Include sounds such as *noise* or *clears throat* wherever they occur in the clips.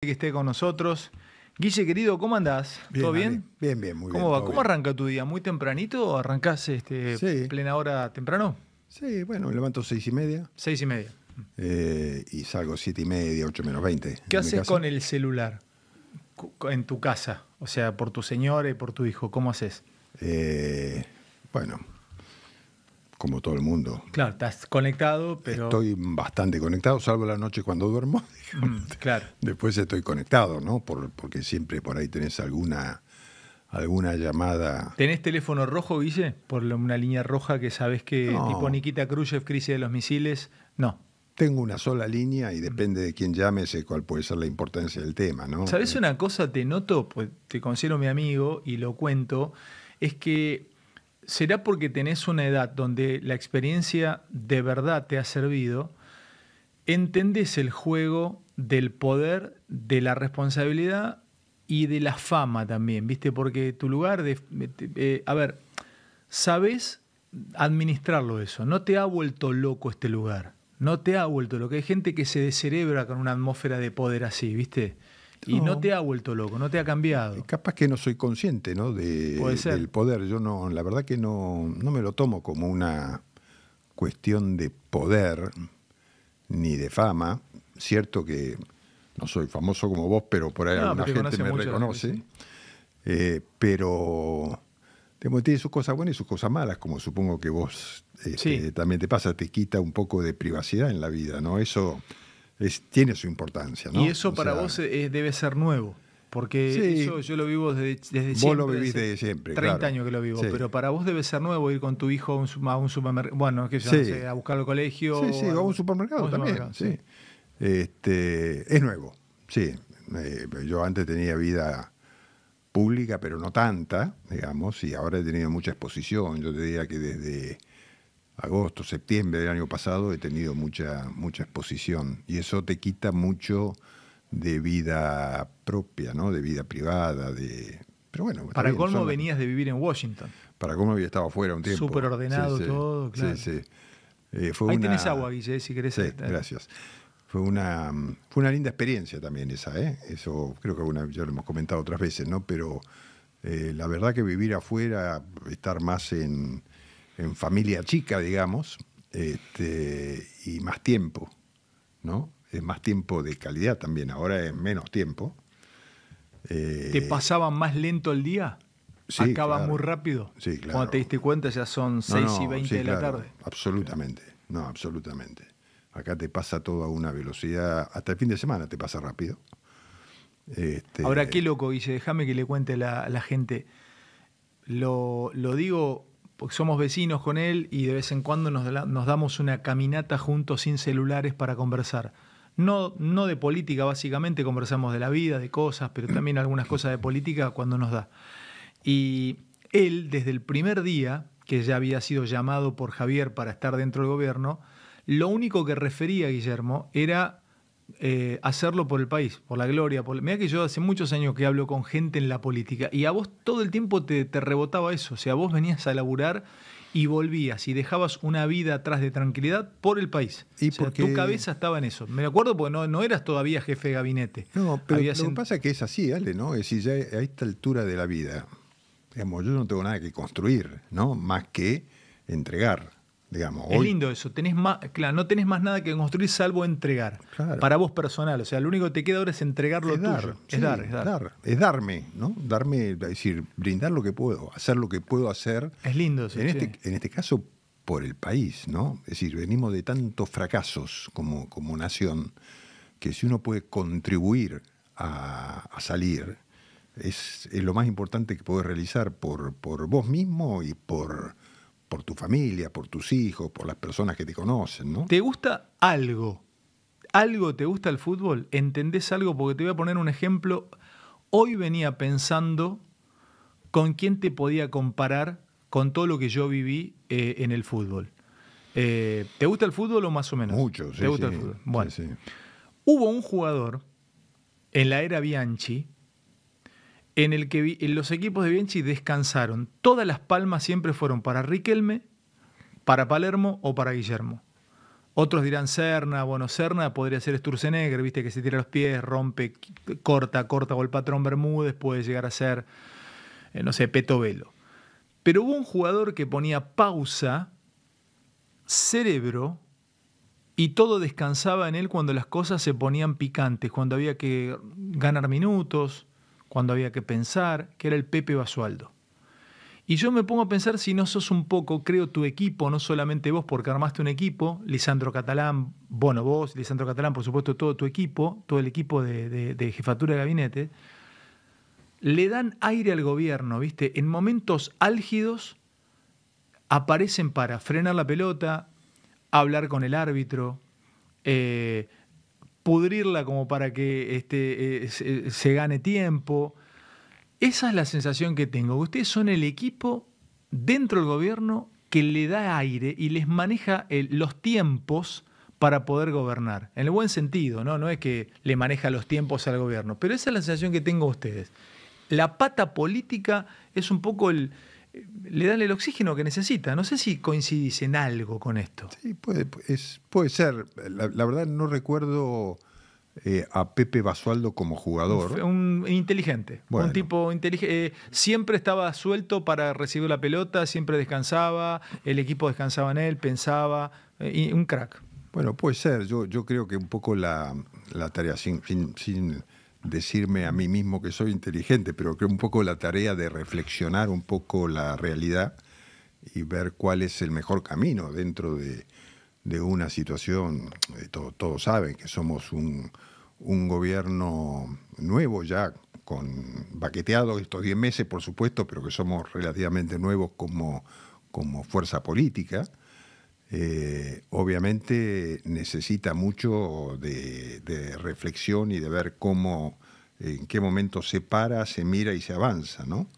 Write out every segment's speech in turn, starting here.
que esté con nosotros. Guille, querido, ¿cómo andás? ¿Todo bien? Bien, bien, muy ¿Cómo bien. Va? ¿Cómo arranca tu día? ¿Muy tempranito o arrancás este, plena hora temprano? Sí, bueno, me levanto seis y media. Seis y media. Eh, y salgo siete y media, ocho menos veinte. ¿Qué haces con el celular en tu casa? O sea, por tu señora y por tu hijo, ¿cómo haces? Eh, bueno, como todo el mundo. Claro, estás conectado, pero... Estoy bastante conectado, salvo la noche cuando duermo. *laughs* Mm, claro. Después estoy conectado, ¿no? Por, porque siempre por ahí tenés alguna, alguna llamada. ¿Tenés teléfono rojo, Guille? Por una línea roja que sabes que tipo Nikita Khrushchev, crisis de los misiles. No. Tengo una sola línea y mm. depende de quién llame, sé cuál puede ser la importancia del tema, ¿no? ¿Sabes eh, una cosa? Te noto, pues te considero mi amigo y lo cuento, es que será porque tenés una edad donde la experiencia de verdad te ha servido, entendés el juego del poder, de la responsabilidad y de la fama también, ¿viste? Porque tu lugar de... Eh, a ver, sabes administrarlo eso, no te ha vuelto loco este lugar, no te ha vuelto loco. Hay gente que se descerebra con una atmósfera de poder así, ¿viste? Y no. te ha vuelto loco, no te ha cambiado. Eh, capaz que no soy consciente ¿no? De, del poder. Yo no, la verdad que no, no me lo tomo como una cuestión de poder ni de fama. Cierto que no soy famoso como vos, pero por ahí la alguna gente me reconoce. Eh, pero tiene sus cosas buenas y sus cosas malas, como supongo que vos este, también te pasa, te quita un poco de privacidad en la vida, ¿no? Eso tiene su importancia. ¿no? Y eso para vos debe ser nuevo. Porque eso yo lo vivo desde, desde siempre. Vos lo vivís desde siempre. 30 años que lo vivo. Pero para vos debe ser nuevo ir con tu hijo a un, supermercado. Bueno, que yo a buscar al colegio. Sí, sí, a un supermercado, también. sí. este, es nuevo, sí. Eh, yo antes tenía vida pública, pero no tanta, digamos, y ahora he tenido mucha exposición. Yo te diría que desde agosto, septiembre del año pasado, he tenido mucha, mucha exposición y eso te quita mucho de vida propia, ¿no? de vida privada, de... Pero bueno, para cómo colmo venías de vivir en Washington. Para colmo había estado afuera un tiempo. Súper ordenado todo, claro. Sí, eh, fue Ahí una... tenés agua, Guille, eh, si querés. gracias. Fue una, una linda experiencia también esa, ¿eh? Eso creo que ya lo hemos comentado otras veces, ¿no? Pero eh, la verdad que vivir afuera, estar más en, en familia chica, digamos, este, y más tiempo, ¿no? Es más tiempo de calidad también, ahora es menos tiempo. Eh, ¿Te pasaba más lento el día? Sí, Acaba muy rápido. Sí, claro. Cuando te diste cuenta ya son 6 y 20 de la tarde. Absolutamente, no, absolutamente. Acá te pasa todo a una velocidad, hasta el fin de semana te pasa rápido. Este, ahora, qué loco, dice déjame que le cuente a la, gente. Lo, lo, digo porque somos vecinos con él y de vez en cuando nos, damos una caminata juntos sin celulares para conversar. No, no de política, básicamente, conversamos de la vida, de cosas, pero también algunas cosas de política cuando nos da. Y él, desde el primer día, que ya había sido llamado por Javier para estar dentro del gobierno, lo único que refería a Guillermo era eh, hacerlo por el país, por la gloria. Por... Mira que yo hace muchos años que hablo con gente en la política y a vos todo el tiempo te, rebotaba eso. O sea, vos venías a laburar y volvías y dejabas una vida atrás de tranquilidad por el país. Y porque... Tu cabeza estaba en eso. Me acuerdo porque no, eras todavía jefe de gabinete. No, pero lo que pasa es que es así, Ale, ¿no? Es decir, ya a esta altura de la vida, digamos, yo no tengo nada que construir, ¿no? Más que entregar. Es lindo eso. Tenés más, claro, no tenés más nada que construir salvo entregar. Para vos personal. O sea, lo único que te queda ahora es entregar lo tuyo. Dar, es, dar, es darme, ¿no? Darme, es decir, brindar lo que puedo, hacer lo que puedo hacer. Es lindo En, este, en este caso, por el país, ¿no? Es decir, venimos de tantos fracasos como, como nación que si uno puede contribuir a, salir, es, lo más importante que podés realizar por, por vos mismo y por por tu familia, por tus hijos, por las personas que te conocen, ¿no? ¿Te gusta algo? ¿Algo te gusta el fútbol? ¿Entendés algo? Porque te voy a poner un ejemplo. Hoy venía pensando con quién te podía comparar con todo lo que yo viví eh, en el fútbol. Eh, ¿Te gusta el fútbol o más o menos? Mucho, sí. ¿Te gusta el fútbol? Bueno, sí, sí. hubo un jugador en la era Bianchi en el que los equipos de Bianchi descansaron. Todas las palmas siempre fueron para Riquelme, para Palermo o para Guillermo. Otros dirán Serna, bueno, Serna podría ser Sturzenegger, viste que se tira los pies, rompe, corta, corta o el patrón Bermúdez, puede llegar a ser, eh, no sé, Peto Velo. Pero hubo un jugador que ponía pausa, cerebro, y todo descansaba en él cuando las cosas se ponían picantes, cuando había que ganar minutos, cuando había que pensar, que era el Pepe Basualdo. Y yo me pongo a pensar si no sos un poco, creo, tu equipo, no solamente vos, porque armaste un equipo, Lisandro Catalán, bueno, vos, Lisandro Catalán, por supuesto, todo tu equipo, todo el equipo de, jefatura de gabinete, le dan aire al gobierno, ¿viste? En momentos álgidos aparecen para frenar la pelota, hablar con el árbitro, eh, pudrirla como para que este, eh, eh, se, gane tiempo. Esa es la sensación que tengo. Ustedes son el equipo dentro del gobierno que le da aire y les maneja los tiempos para poder gobernar. En el buen sentido, ¿no? No es que le maneja los tiempos al gobierno, pero esa es la sensación que tengo ustedes. La pata política es un poco el, le dan el oxígeno que necesita. No sé si coincidís en algo con esto. Sí, puede, es, puede ser. La, verdad no recuerdo eh, a Pepe Basualdo como jugador. Un, inteligente, un tipo inteligente. Eh, siempre estaba suelto para recibir la pelota, siempre descansaba, el equipo descansaba en él, pensaba, eh, un crack. Bueno, puede ser. Yo, yo creo que un poco la, la tarea, sin, sin decirme a mí mismo que soy inteligente, pero creo un poco la tarea de reflexionar un poco la realidad y ver cuál es el mejor camino dentro de, una situación. Eh, todos saben que somos un, gobierno nuevo ya, con baqueteado estos 10 meses, por supuesto, pero que somos relativamente nuevos como fuerza política. Eh, obviamente necesita mucho de, reflexión y de ver cómo, en qué momento se para, se mira y se avanza, ¿no?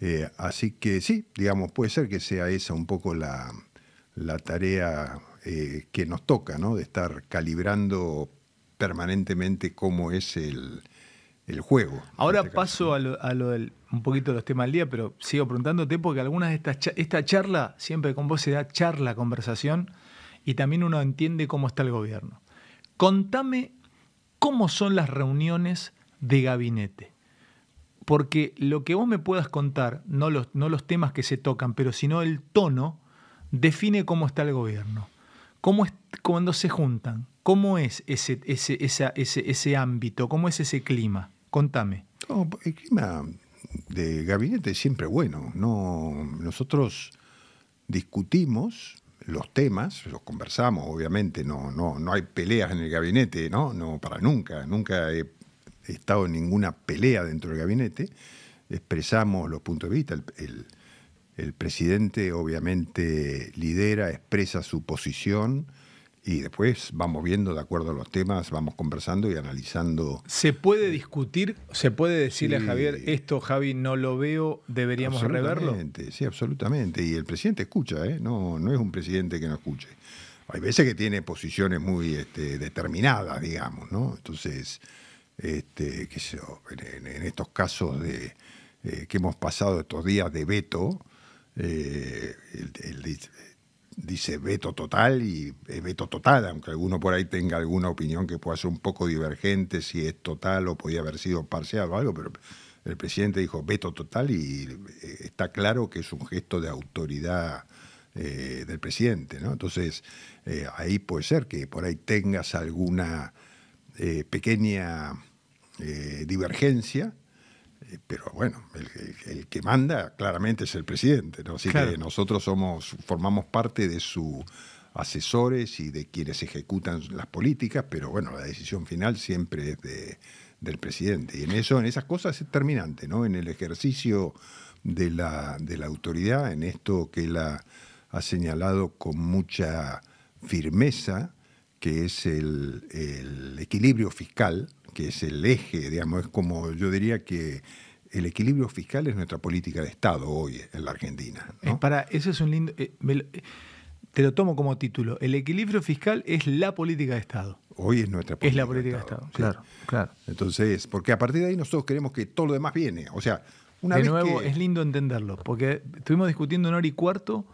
Eh, así que sí, digamos, puede ser que sea esa un poco la, tarea eh, que nos toca, ¿no? De estar calibrando permanentemente cómo es el, el juego. Ahora este paso a lo, del, un poquito de los temas del día, pero sigo preguntándote porque algunas de estas esta charla, siempre con vos se da charla, conversación, y también uno entiende cómo está el gobierno. Contame cómo son las reuniones de gabinete. Porque lo que vos me puedas contar, no los, no los temas que se tocan, pero sino el tono, define cómo está el gobierno. ¿Cómo es cuando se juntan? ¿Cómo es ese, ese, ese, ese ámbito? ¿Cómo es ese clima? Contame. el clima de gabinete es siempre bueno. No, nosotros discutimos los temas, los conversamos, obviamente, no, no, no hay peleas en el gabinete, ¿no? No, para nunca, nunca he estado en ninguna pelea dentro del gabinete. Expresamos los puntos de vista. el, el presidente obviamente lidera, expresa su posición y después vamos viendo de acuerdo a los temas, vamos conversando y analizando. ¿Se puede discutir? ¿Se puede decirle a Javier, esto Javi no lo veo, deberíamos reverlo? Sí, absolutamente. Y el presidente escucha, ¿eh? no, no es un presidente que no escuche. Hay veces que tiene posiciones muy este, determinadas, digamos, ¿no? Entonces, este, qué sé en, estos casos de, eh, que hemos pasado estos días de veto, eh, el dice veto total y veto total, aunque alguno por ahí tenga alguna opinión que pueda ser un poco divergente, si es total o podía haber sido parcial o algo, pero el presidente dijo veto total y eh, está claro que es un gesto de autoridad eh, del presidente, Entonces, eh, ahí puede ser que por ahí tengas alguna pequeña divergencia, eh, pero bueno, el, que manda claramente es el presidente, Así que nosotros somos, formamos parte de sus asesores y de quienes ejecutan las políticas, pero bueno, la decisión final siempre es de, del presidente. Y en eso, en esas cosas es terminante, ¿no? En el ejercicio de la, de la autoridad, en esto que él ha, señalado con mucha firmeza, que es el equilibrio fiscal, que es el eje, digamos, es como yo diría que el equilibrio fiscal es nuestra política de Estado hoy en la Argentina. ¿no? para, eso es un lindo... Eh, eh, te lo tomo como título. El equilibrio fiscal es la política de Estado. Hoy es nuestra política. Es la política de Estado, claro, claro. Entonces, porque a partir de ahí nosotros queremos que todo lo demás viene. O sea, una de nuevo, es lindo entenderlo, porque estuvimos discutiendo una hora y cuarto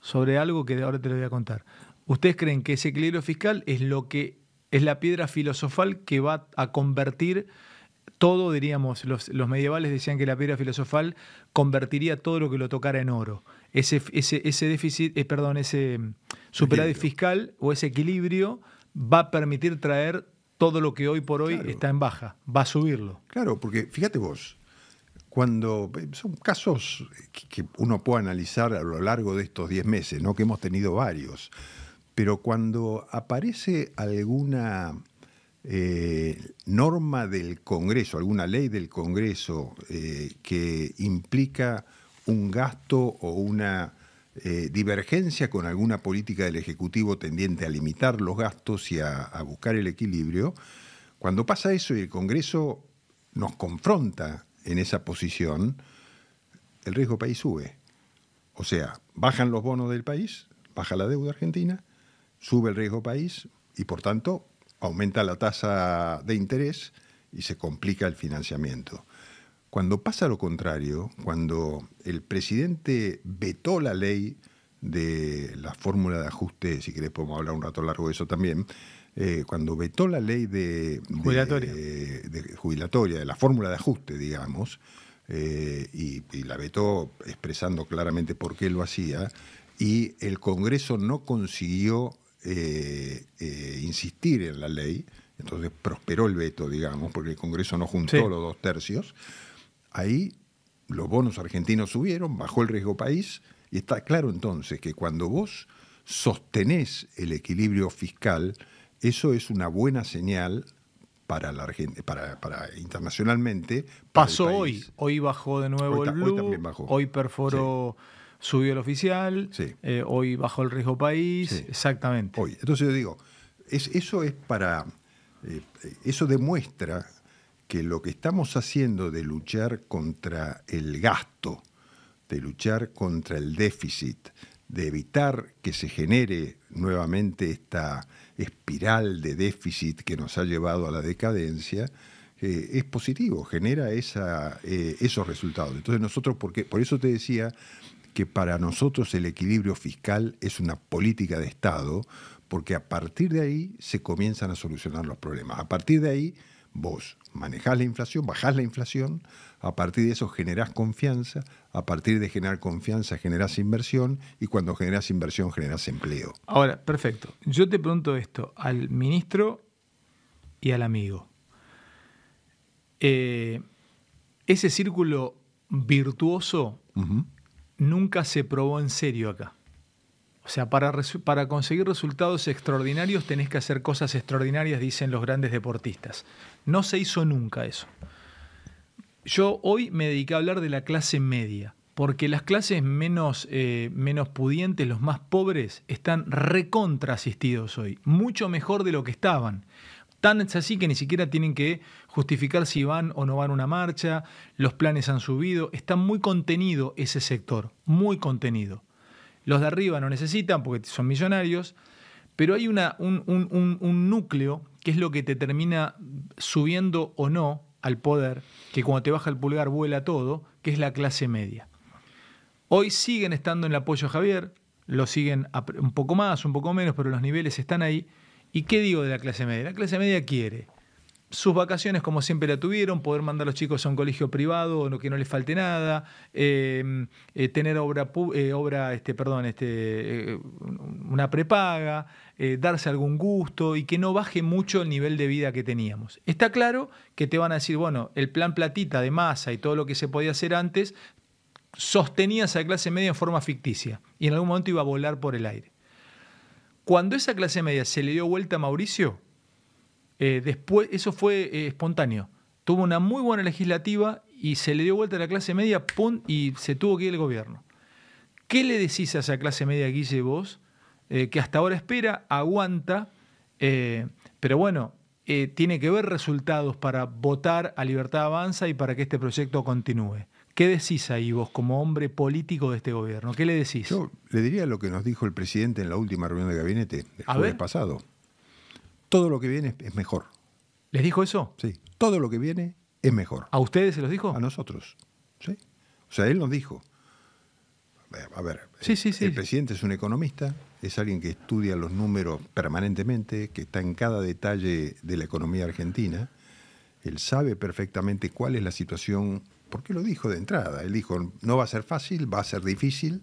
sobre algo que ahora te lo voy a contar. ¿Ustedes creen que ese equilibrio fiscal es lo que es la piedra filosofal que va a convertir todo, diríamos, los, medievales decían que la piedra filosofal convertiría todo lo que lo tocara en oro. Ese, déficit, eh, perdón, ese mm, superávit fiscal o ese equilibrio va a permitir traer todo lo que hoy por hoy está en baja, va a subirlo. Claro, porque fíjate vos, cuando eh, son casos que, uno puede analizar a lo largo de estos 10 meses, ¿no? que hemos tenido varios pero cuando aparece alguna eh, norma del Congreso, alguna ley del Congreso eh, que implica un gasto o una eh, divergencia con alguna política del Ejecutivo tendiente a limitar los gastos y a buscar el equilibrio, cuando pasa eso y el Congreso nos confronta en esa posición, el riesgo país sube. O sea, bajan los bonos del país, baja la deuda argentina, sube el riesgo país y, por tanto, aumenta la tasa de interés y se complica el financiamiento. Cuando pasa lo contrario, cuando el presidente vetó la ley de la fórmula de ajuste, si querés podemos hablar un rato largo de eso también, eh, cuando vetó la ley de, jubilatoria. de, la fórmula de ajuste, digamos, eh, y la vetó expresando claramente por qué lo hacía, y el Congreso no consiguió eh, eh, insistir en la ley, entonces prosperó el veto, digamos, porque el Congreso no juntó los dos tercios, ahí los bonos argentinos subieron, bajó el riesgo país, y está claro entonces que cuando vos sostenés el equilibrio fiscal, eso es una buena señal para la Argentina, para, internacionalmente. Pasó hoy, hoy bajó de nuevo el blue, hoy, perforó subió el oficial, eh, hoy bajó el riesgo país, exactamente. Hoy. Entonces yo digo, eso es para, eh, eso demuestra que lo que estamos haciendo de luchar contra el gasto, de luchar contra el déficit, de evitar que se genere nuevamente esta espiral de déficit que nos ha llevado a la decadencia, eh, es positivo, genera esos resultados. Entonces nosotros, porque, por eso te decía que para nosotros el equilibrio fiscal es una política de Estado, porque a partir de ahí se comienzan a solucionar los problemas. A partir de ahí vos manejás la inflación, bajás la inflación, a partir de eso generás confianza, a partir de generar confianza generás inversión y cuando generás inversión generás empleo. Ahora, perfecto. Yo te pregunto esto al ministro y al amigo. Eh, ese círculo virtuoso nunca se probó en serio acá. O sea, para, para, conseguir resultados extraordinarios tenés que hacer cosas extraordinarias, dicen los grandes deportistas. No se hizo nunca eso. Yo hoy me dediqué a hablar de la clase media, porque las clases menos, eh, menos pudientes, los más pobres, están recontra asistidos hoy, mucho mejor de lo que estaban. Tan es así que ni siquiera tienen que justificar si van o no van a una marcha, los planes han subido, está muy contenido ese sector, muy contenido. Los de arriba no necesitan porque son millonarios, pero hay un, un núcleo que es lo que te termina subiendo o no al poder, que cuando te baja el pulgar vuela todo, que es la clase media. Hoy siguen estando en el apoyo a Javier, lo siguen un poco más, un poco menos, pero los niveles están ahí. ¿Y qué digo de la clase media? La clase media quiere sus vacaciones como siempre la tuvieron, poder mandar a los chicos a un colegio privado, que no les falte nada, em, eh, tener obra, eh, obra este, perdón, este, eh, una prepaga, darse algún gusto y que no baje mucho el nivel de vida que teníamos. Está claro que te van a decir, bueno, el plan platita de masa y todo lo que se podía hacer antes sostenía esa clase media en forma ficticia y en algún momento iba a volar por el aire. Cuando esa clase media se le dio vuelta a Mauricio, eh, después, eso fue eh, espontáneo. Tuvo una muy buena legislativa y se le dio vuelta a la clase media y se tuvo que ir el gobierno. ¿Qué le decís a esa clase media, Guille, vos, eh, que hasta ahora espera, aguanta, pero bueno, tiene que ver resultados para votar a Libertad Avanza y para que este proyecto continúe? ¿Qué decís ahí vos como hombre político de este gobierno? ¿Qué le decís? Yo le diría lo que nos dijo el presidente en la última reunión de gabinete el jueves pasado todo lo que viene es mejor. ¿Les dijo eso? Sí, todo lo que viene es mejor. ¿A ustedes se los dijo? A nosotros, sí. O sea, él nos dijo. A ver, el, sí, sí. el presidente es un economista, es alguien que estudia los números permanentemente, que está en cada detalle de la economía argentina. Él sabe perfectamente cuál es la situación, porque lo dijo de entrada. Él dijo, no va a ser fácil, va a ser difícil,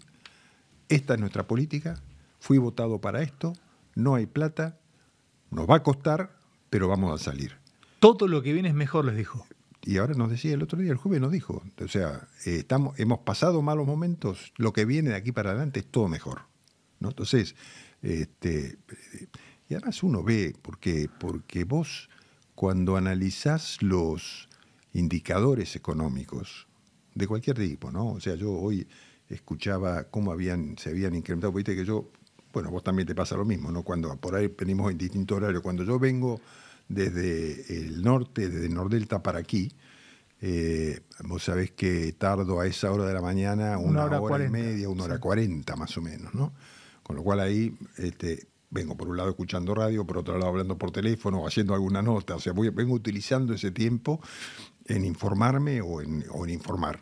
esta es nuestra política, fui votado para esto, no hay plata, nos va a costar, pero vamos a salir. Todo lo que viene es mejor, les dijo. Y ahora nos decía el otro día, el jueves nos dijo, o sea, estamos, hemos pasado malos momentos, lo que viene de aquí para adelante es todo mejor. ¿no? Entonces, este, y además uno ve, porque, porque vos cuando analizás los indicadores económicos de cualquier tipo, ¿no? O sea, yo hoy escuchaba cómo habían, se habían incrementado, viste que yo bueno, vos también te pasa lo mismo, ¿no? Cuando por ahí venimos en distintos horario. Cuando yo vengo desde el norte, desde Nordelta para aquí, eh, vos sabés que tardo a esa hora de la mañana una, hora, y media, una hora cuarenta más o menos, ¿no? Con lo cual ahí este, vengo por un lado escuchando radio, por otro lado hablando por teléfono, haciendo alguna nota, o sea, voy, vengo utilizando ese tiempo en informarme o en, informar.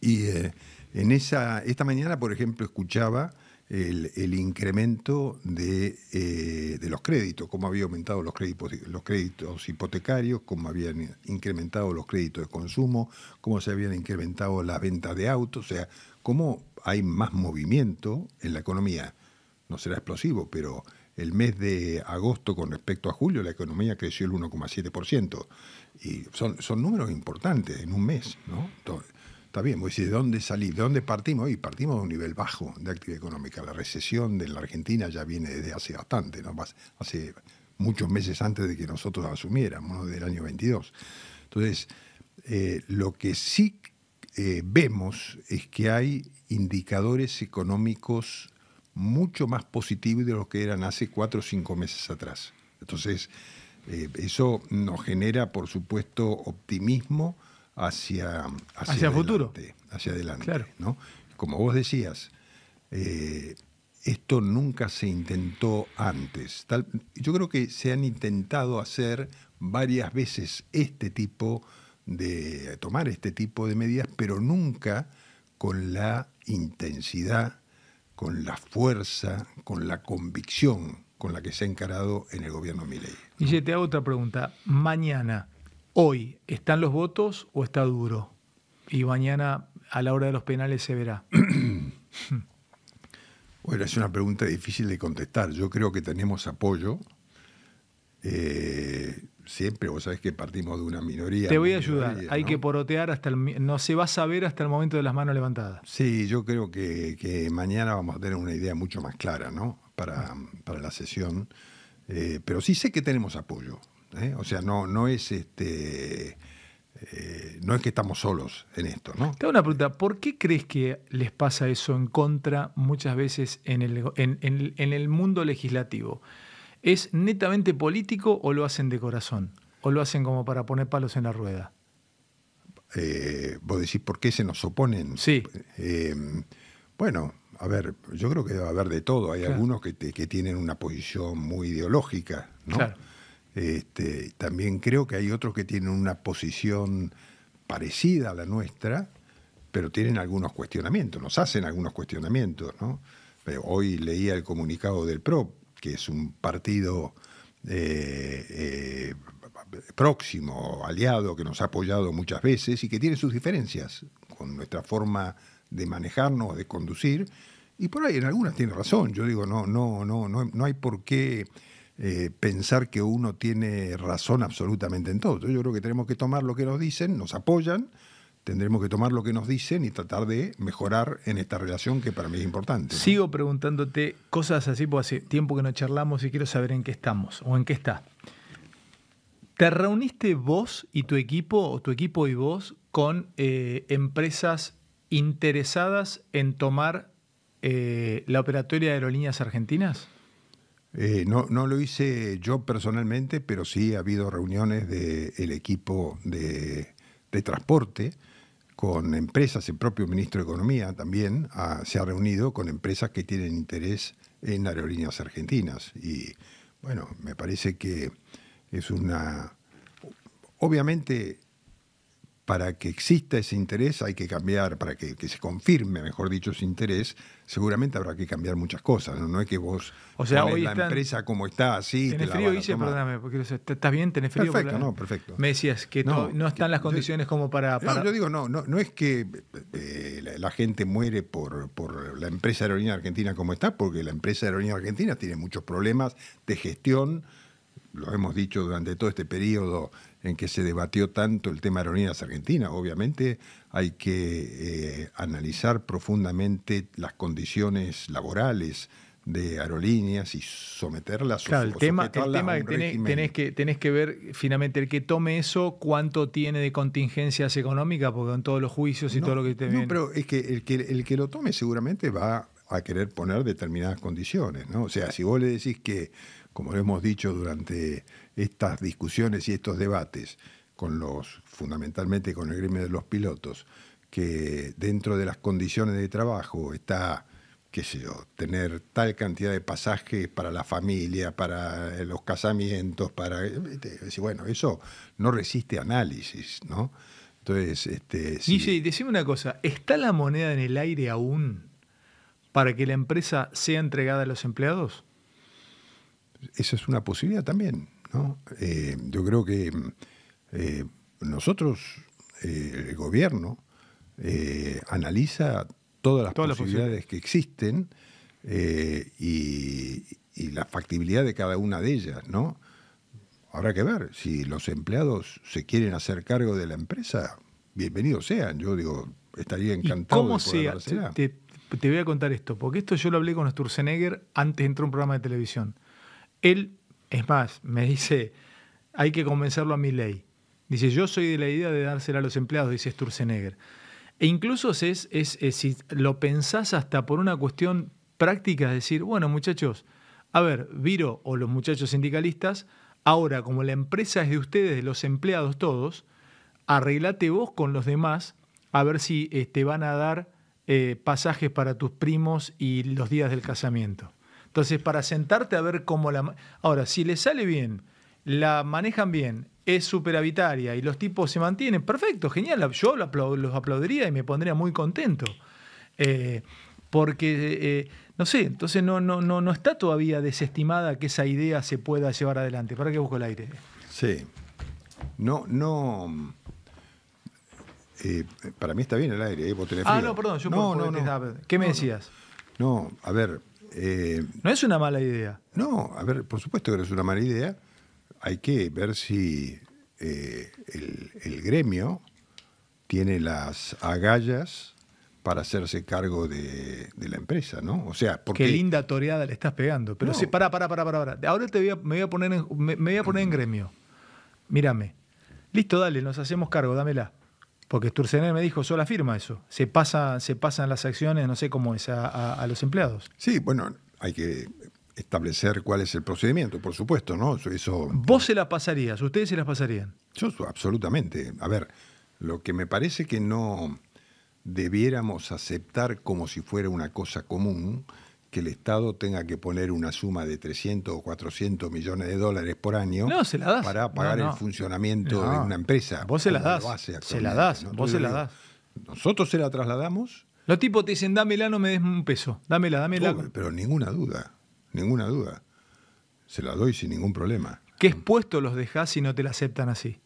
Y eh, en esa, esta mañana, por ejemplo, escuchaba el, incremento eh, de, los créditos, cómo había aumentado los créditos, los créditos hipotecarios, cómo habían incrementado los créditos de consumo, cómo se habían incrementado las ventas de autos, o sea, cómo hay más movimiento en la economía. No será explosivo, pero el mes de agosto con respecto a julio la economía creció el 1,7%. Y son, son números importantes en un mes, ¿no? Está bien, a decir, ¿de dónde salimos? ¿De dónde partimos? Y partimos de un nivel bajo de actividad económica. La recesión de la Argentina ya viene desde hace bastante, ¿no? hace muchos meses antes de que nosotros asumiéramos, del año 22. Entonces, eh, lo que sí eh, vemos es que hay indicadores económicos mucho más positivos de los que eran hace cuatro o cinco meses atrás. Entonces, eh, eso nos genera, por supuesto, optimismo hacia, hacia, futuro. Hacia adelante. ¿no? Como vos decías, eh, esto nunca se intentó antes. yo creo que se han intentado hacer varias veces este tipo de tomar este tipo de medidas, pero nunca con la intensidad, con la fuerza, con la convicción con la que se ha encarado en el gobierno Milei. Y si te hago otra pregunta. Mañana, hoy están los votos o está duro. Y mañana a la hora de los penales se verá. *clears throat* Bueno, es una pregunta difícil de contestar. Yo creo que tenemos apoyo. Eh, siempre, vos sabés que partimos de una minoría. Te voy a ayudar. Hay que porotear hasta el... No se va a saber hasta el momento de las manos levantadas. Sí, yo creo que, mañana vamos a tener una idea mucho más clara, ¿no? Para, la sesión. Eh, pero sí sé que tenemos apoyo. ¿eh? O sea, no, no es este. Eh, no es que estamos solos en esto, ¿no? Te hago una pregunta, ¿por qué crees que les pasa eso en contra muchas veces en el, en, el mundo legislativo? ¿Es netamente político o lo hacen de corazón? ¿O lo hacen como para poner palos en la rueda? Eh, vos decís, ¿por qué se nos oponen? Sí. Eh, bueno, a ver, yo creo que a haber de todo. Hay algunos que, que, tienen una posición muy ideológica, ¿no? Claro este, también creo que hay otros que tienen una posición parecida a la nuestra, pero tienen algunos cuestionamientos, nos hacen algunos cuestionamientos. ¿no? Hoy leía el comunicado del PRO, que es un partido eh, eh, próximo, aliado, que nos ha apoyado muchas veces y que tiene sus diferencias con nuestra forma de manejarnos, de conducir. Y por ahí en algunas tiene razón. Yo digo, no, no, no, no, no hay por qué eh, pensar que uno tiene razón absolutamente en todo. Yo creo que tenemos que tomar lo que nos dicen, nos apoyan, tendremos que tomar lo que nos dicen y tratar de mejorar en esta relación que para mí es importante. Sigo preguntándote cosas así, porque hace tiempo que no charlamos y quiero saber en qué estamos o en qué está. ¿Te reuniste vos y tu equipo, o tu equipo y vos, con eh, empresas interesadas en tomar eh, la operatoria de aerolíneas argentinas? Eh, no, no lo hice yo personalmente, pero sí ha habido reuniones del equipo de, transporte con empresas, el propio ministro de Economía también se ha reunido con empresas que tienen interés en aerolíneas argentinas. Y bueno, me parece que es una... Obviamente para que exista ese interés hay que cambiar, para que, se confirme, mejor dicho, ese interés, seguramente habrá que cambiar muchas cosas. No, es que vos o sea, hoy la empresa como está así. Tenés frío, perdóname, porque estás bien, tenés frío. Perfecto, no, perfecto. Me decías que no, están las condiciones como para, para... No, yo digo, no, no, no es que eh, la, gente muere por, por la empresa aerolínea argentina como está, porque la empresa de aerolínea argentina tiene muchos problemas de gestión lo hemos dicho durante todo este periodo en que se debatió tanto el tema aerolíneas argentinas, obviamente hay que eh, analizar profundamente las condiciones laborales de aerolíneas y someterlas claro, o, el tema, el tema que tenés, que tenés que ver finalmente el que tome eso cuánto tiene de contingencias económicas porque con todos los juicios y todo lo que te no, pero es que el que el que lo tome seguramente va a querer poner determinadas condiciones, ¿no? O sea, si vos le decís que como lo hemos dicho durante estas discusiones y estos debates, con los, fundamentalmente con el gremio de los pilotos, que dentro de las condiciones de trabajo está, qué sé yo, tener tal cantidad de pasajes para la familia, para eh, los casamientos, para... decir, Bueno, eso no resiste análisis, ¿no? Entonces, este... sí decime una cosa, ¿está la moneda en el aire aún para que la empresa sea entregada a los empleados? esa es una posibilidad también. ¿no? Eh, yo creo que eh, nosotros, eh, el gobierno, analiza todas las posibilidades que existen y, la factibilidad de cada una de ellas. ¿no? Habrá que ver si los empleados se quieren hacer cargo de la empresa. Bienvenidos sean, yo digo, estaría encantado. ¿Y ¿Cómo de sea? Te, te, voy a contar esto, porque esto yo lo hablé con Sturzenegger antes de entrar a un programa de televisión. Él, es más, me dice, hay que convencerlo a mi ley. Dice, yo soy de la idea de dársela a los empleados, dice Sturzenegger. E incluso es, es, si lo pensás hasta por una cuestión práctica, es decir, bueno muchachos, a ver, Viro o los muchachos sindicalistas, ahora como la empresa es de ustedes, de los empleados todos, arreglate vos con los demás a ver si te este, van a dar eh, pasajes para tus primos y los días del casamiento. Entonces, para sentarte a ver cómo la... Ahora, si le sale bien, la manejan bien, es superavitaria y los tipos se mantienen, perfecto, genial, yo los aplaudiría y me pondría muy contento. Eh, porque, eh, no sé, entonces no, no, no, no está todavía desestimada que esa idea se pueda llevar adelante. ¿Para qué busco el aire? Sí. No, no... Eh, para mí está bien el aire, Ah, no, perdón, yo no. ¿Qué me decías? No, a ver, eh, no es una mala idea. No, a ver, por supuesto que no es una mala idea. Hay que ver si eh, el, gremio tiene las agallas para hacerse cargo de, la empresa, ¿no? O sea, porque... Qué linda toreada le estás pegando. Pero sí, para, para, pará, pará. Ahora te voy me, voy a poner me voy a poner en gremio. Mírame. Listo, dale, nos hacemos cargo, dámela. Porque Sturzenegger me dijo, solo firma eso. Se, pasa, se pasan las acciones, no sé cómo es, a, los empleados. Sí, bueno, hay que establecer cuál es el procedimiento, por supuesto, ¿no? Eso, Vos se las pasarías, ustedes se las pasarían. Yo absolutamente. A ver, lo que me parece que no debiéramos aceptar como si fuera una cosa común que el Estado tenga que poner una suma de 300 o 400 millones de dólares por año para pagar el funcionamiento de una empresa. Vos se la das. se la das, vos se la das. Nosotros se la trasladamos. Los tipos te dicen, dámela, no me des un peso. Dámela, dámela. pero ninguna duda, ninguna duda. Se la doy sin ningún problema. ¿Qué expuesto los dejas si no te la aceptan así?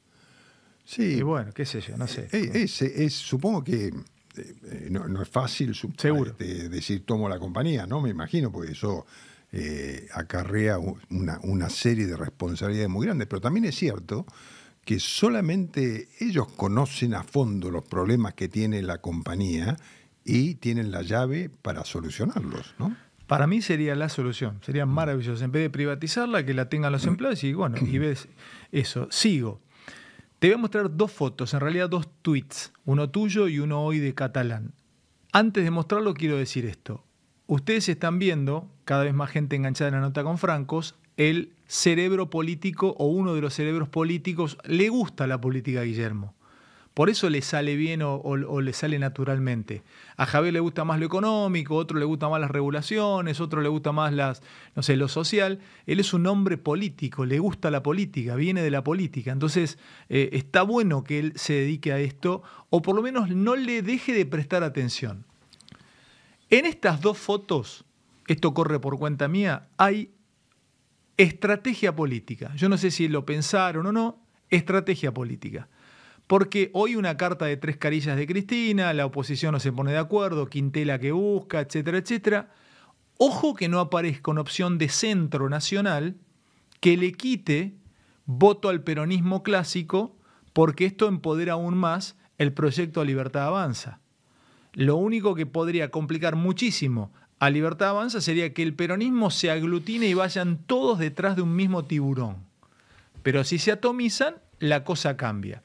Sí. Y bueno, qué sé yo, no sé. E, supongo que este, eh, no, es fácil este, decir tomo la compañía, ¿no? Me imagino, porque eso eh, acarrea una, una, serie de responsabilidades muy grandes. Pero también es cierto que solamente ellos conocen a fondo los problemas que tiene la compañía y tienen la llave para solucionarlos, ¿no? Para mí sería la solución, sería maravilloso. En vez de privatizarla, que la tengan los mm. empleados y bueno, y ves eso, sigo. Te voy a mostrar dos fotos, en realidad dos tweets, uno tuyo y uno hoy de catalán. Antes de mostrarlo quiero decir esto. Ustedes están viendo, cada vez más gente enganchada en la nota con francos, el cerebro político o uno de los cerebros políticos. Le gusta la política a Guillermo. Por eso le sale bien o, le sale naturalmente. A Javier le gusta más lo económico, otro le gusta más las regulaciones, otro le gusta más las, no sé, lo social. Él es un hombre político, le gusta la política, viene de la política. Entonces eh, está bueno que él se dedique a esto o por lo menos no le deje de prestar atención. En estas dos fotos, esto corre por cuenta mía, hay estrategia política. Yo no sé si lo pensaron o no, estrategia política. Porque hoy una carta de tres carillas de Cristina, la oposición no se pone de acuerdo, Quintela que busca, etcétera, etcétera. Ojo que no aparezca una opción de centro nacional que le quite voto al peronismo clásico, porque esto empodera aún más el proyecto Libertad Avanza. Lo único que podría complicar muchísimo a Libertad Avanza sería que el peronismo se aglutine y vayan todos detrás de un mismo tiburón. Pero si se atomizan, la cosa cambia.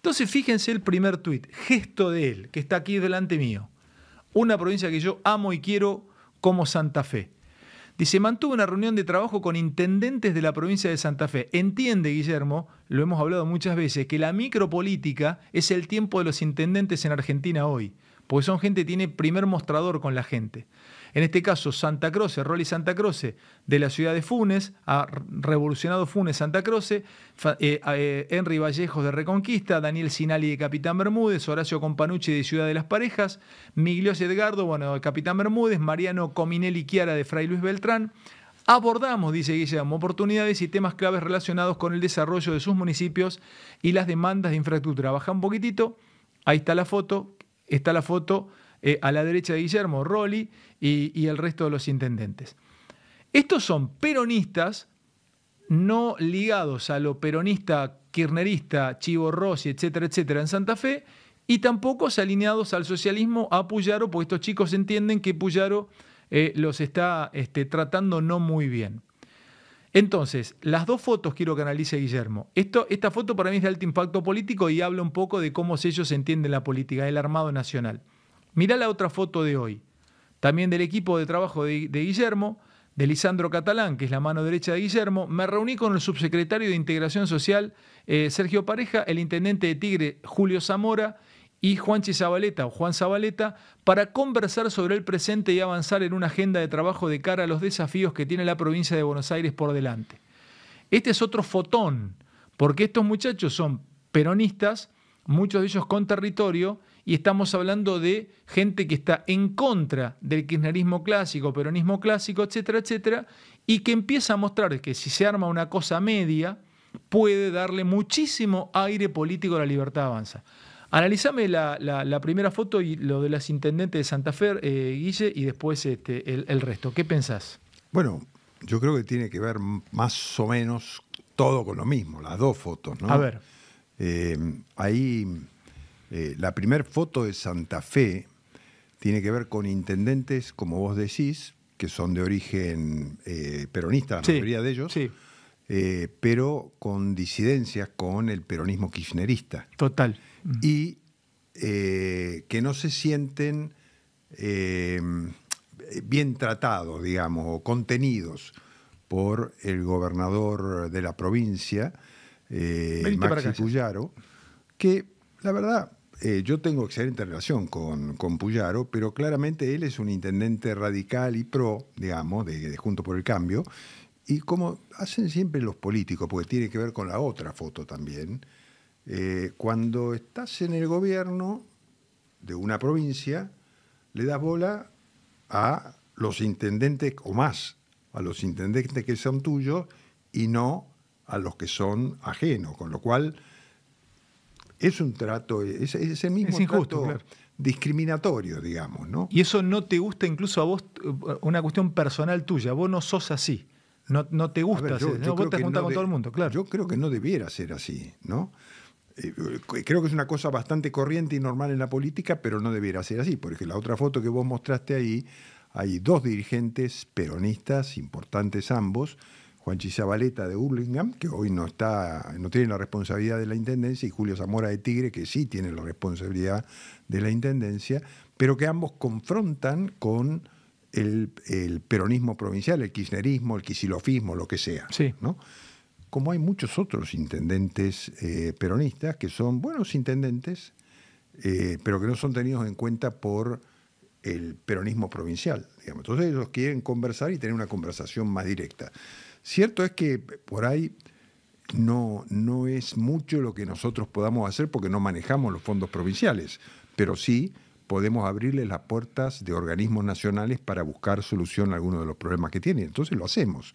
Entonces fíjense el primer tuit, gesto de él, que está aquí delante mío. Una provincia que yo amo y quiero como Santa Fe. Dice, mantuvo una reunión de trabajo con intendentes de la provincia de Santa Fe. Entiende, Guillermo, lo hemos hablado muchas veces, que la micropolítica es el tiempo de los intendentes en Argentina hoy porque son gente que tiene primer mostrador con la gente. En este caso, Santa Croce, Rolly Santa Croce, de la ciudad de Funes, ha revolucionado Funes Santa Croce, eh, eh, Henry Vallejos de Reconquista, Daniel Sinali de Capitán Bermúdez, Horacio Companucci de Ciudad de las Parejas, Miglios Edgardo, bueno, de Capitán Bermúdez, Mariano Cominelli Chiara de Fray Luis Beltrán. Abordamos, dice Guillermo, oportunidades y temas claves relacionados con el desarrollo de sus municipios y las demandas de infraestructura. Baja un poquitito, ahí está la foto, está la foto eh, a la derecha de Guillermo, Rolli y, el resto de los intendentes. Estos son peronistas no ligados a lo peronista, kirnerista, Chivo Rossi, etcétera, etcétera, en Santa Fe, y tampoco alineados al socialismo a Puyaro, porque estos chicos entienden que Puyaro eh, los está este, tratando no muy bien. Entonces, las dos fotos quiero que analice Guillermo. esta foto para mí es de alto impacto político y habla un poco de cómo ellos entienden la política del Armado Nacional. Mirá la otra foto de hoy, también del equipo de trabajo de, Guillermo, de Lisandro Catalán, que es la mano derecha de Guillermo. Me reuní con el subsecretario de Integración Social, eh, Sergio Pareja, el intendente de Tigre, Julio Zamora, y Juanchi Zabaleta o Juan Zabaleta para conversar sobre el presente y avanzar en una agenda de trabajo de cara a los desafíos que tiene la provincia de Buenos Aires por delante. Este es otro fotón, porque estos muchachos son peronistas, muchos de ellos con territorio, y estamos hablando de gente que está en contra del kirchnerismo clásico, peronismo clásico, etcétera, etcétera, y que empieza a mostrar que si se arma una cosa media, puede darle muchísimo aire político a la libertad avanza. Analizame la, primera foto y lo de las intendentes de Santa Fe, eh, Guille, y después este, el, resto. ¿Qué pensás? Bueno, yo creo que tiene que ver más o menos todo con lo mismo, las dos fotos, ¿no? A ver. Em, ahí, eh, la primera foto de Santa Fe tiene que ver con intendentes, como vos decís, que son de origen eh, peronista, la mayoría de ellos. Sí. pero con disidencias con el peronismo kirchnerista. Total y eh, que no se sienten eh, bien tratados, digamos, o contenidos por el gobernador de la provincia, eh, Maxi Puyaro, que la verdad, eh, yo tengo excelente relación con, con Puyaro, pero claramente él es un intendente radical y pro, digamos, de Junto por el Cambio, y como hacen siempre los políticos, porque tiene que ver con la otra foto también, eh, cuando estás en el gobierno de una provincia, le das bola a los intendentes o más, a los intendentes que son tuyos y no a los que son ajenos, con lo cual es un trato, es, ese mismo injusto, discriminatorio, digamos, ¿no? Y eso no te gusta incluso a vos, eh, una cuestión personal tuya, vos no sos así, no, no te gusta vos te con todo el mundo, claro. Yo creo que no debiera ser así, ¿no? Eh, eh, creo que es una cosa bastante corriente y normal en la política, pero no debiera ser así, porque la otra foto que vos mostraste ahí, hay dos dirigentes peronistas, importantes ambos, Juan Chizabaleta de Urlingam, que hoy no, está, no tiene la responsabilidad de la Intendencia, y Julio Zamora de Tigre, que sí tiene la responsabilidad de la Intendencia, pero que ambos confrontan con el, peronismo provincial, el kirchnerismo, el quisilofismo, lo que sea. Sí. ¿no? como hay muchos otros intendentes eh, peronistas que son buenos intendentes, eh, pero que no son tenidos en cuenta por el peronismo provincial. Entonces ellos quieren conversar y tener una conversación más directa. Cierto es que por ahí no, no es mucho lo que nosotros podamos hacer porque no manejamos los fondos provinciales, pero sí podemos abrirles las puertas de organismos nacionales para buscar solución a algunos de los problemas que tienen. Entonces lo hacemos.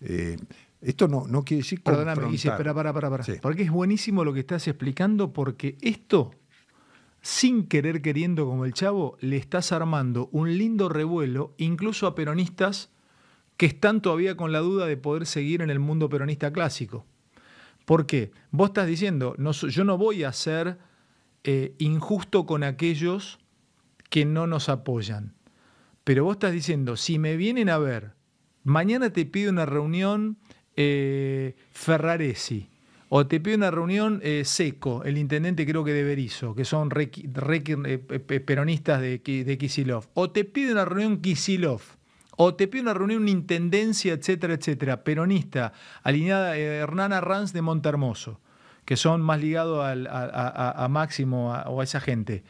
Eh, esto no, no quiere decir Perdóname, Dice, para, para, para, Porque es buenísimo lo que estás explicando, porque esto, sin querer queriendo como el chavo, le estás armando un lindo revuelo, incluso a peronistas que están todavía con la duda de poder seguir en el mundo peronista clásico. ¿Por qué? Vos estás diciendo, no, yo no voy a ser eh, injusto con aquellos que no nos apoyan. Pero vos estás diciendo, si me vienen a ver, mañana te pido una reunión eh, Ferraresi. O te pide una reunión eh, Seco, el intendente creo que de Berizo, que son eh, peronistas de, de O te pide una reunión Kisilov. O te pide una reunión, intendencia, etcétera, etcétera. Peronista, alineada Hernán Arranz de Montermoso, que son más ligados a, Máximo o a esa gente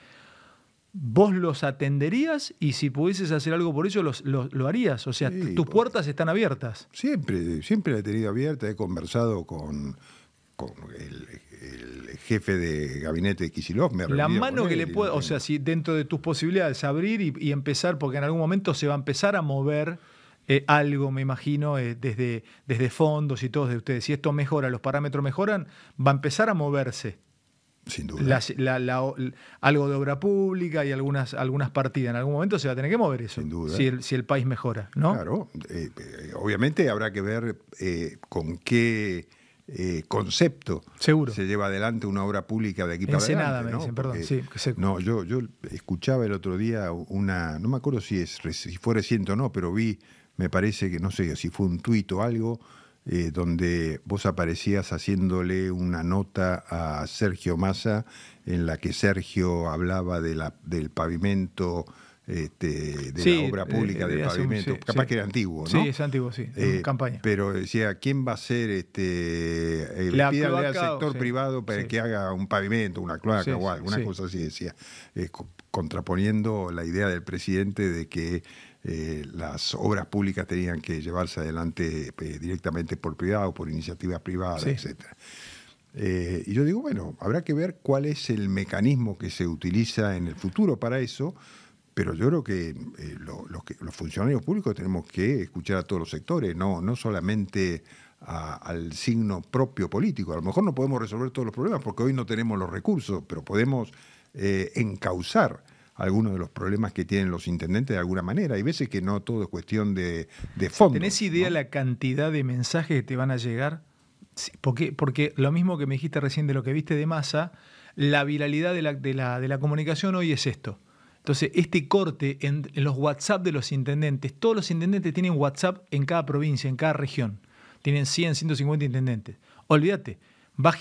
vos los atenderías y si pudieses hacer algo por ellos, lo harías. O sea, tus puertas están abiertas. Siempre, siempre la he tenido abierta. He conversado con, con el, jefe de gabinete de Kisilov. Me la mano que le puedo, o sea, si dentro de tus posibilidades abrir y, empezar, porque en algún momento se va a empezar a mover. Eh, algo, me imagino, eh, desde, desde fondos y todos de ustedes. Si esto mejora, los parámetros mejoran, va a empezar a moverse sin duda. algo de obra pública y algunas, algunas partidas. En algún momento se va a tener que mover eso. Sin duda. Si el, si el país mejora, ¿no? Claro. Eh, eh, obviamente habrá que ver eh, con qué concepto se lleva adelante una obra pública de aquí para Ensenada, adelante. ¿no? Me dicen, perdón. No, yo, yo escuchaba el otro día una. No me acuerdo si, es, si fue reciente o no, pero vi, me parece que no sé si fue un tuit o algo eh, donde vos aparecías haciéndole una nota a Sergio Massa, en la que Sergio hablaba de la, del pavimento. Este, de la obra eh, pública eh, del pavimento. Capaz que era antiguo, ¿no? Sí, es antiguo, sí, campaña. Pero decía, ¿quién va a ser este líder la al sector privado para que haga un pavimento, una cloaca o alguna cosa así? Decía, contraponiendo la idea del presidente de que eh, las obras públicas tenían que llevarse adelante eh, directamente por privado, por iniciativa privada, etcétera. etc. Eh, y yo digo, bueno, habrá que ver cuál es el mecanismo que se utiliza en el futuro para eso, pero yo creo que, los funcionarios públicos tenemos que escuchar a todos los sectores, no, no solamente al signo propio político. A lo mejor no podemos resolver todos los problemas porque hoy no tenemos los recursos, pero podemos encauzar algunos de los problemas que tienen los intendentes de alguna manera. Hay veces que no todo es cuestión de, de fondo. ¿Tenés idea la cantidad de mensajes que te van a llegar? porque, lo mismo que me dijiste recién de lo que viste de masa, la viralidad de la, comunicación hoy es esto. Entonces, este corte en, los WhatsApp de los intendentes, todos los intendentes tienen WhatsApp en cada provincia, en cada región. Tienen 100, 150 intendentes. Olvídate,